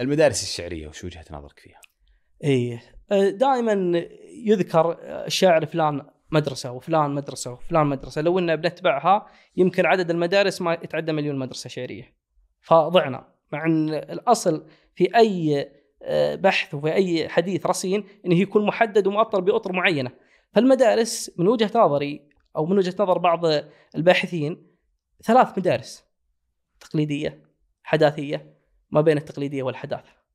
المدارس الشعريه وش وجهه نظرك فيها؟ اي أه، دائما يذكر الشاعر فلان مدرسه وفلان مدرسه وفلان مدرسه لو ان بنتبعها يمكن عدد المدارس ما يتعدى مليون مدرسه شعريه فضعنا مع ان الاصل في اي أه، بحث وفي اي حديث رصين انه يكون محدد ومؤطر باطر معينه فالمدارس من وجهه نظري او من وجهه نظر بعض الباحثين ثلاث مدارس تقليديه حداثيه ما بين التقليديه والحداثه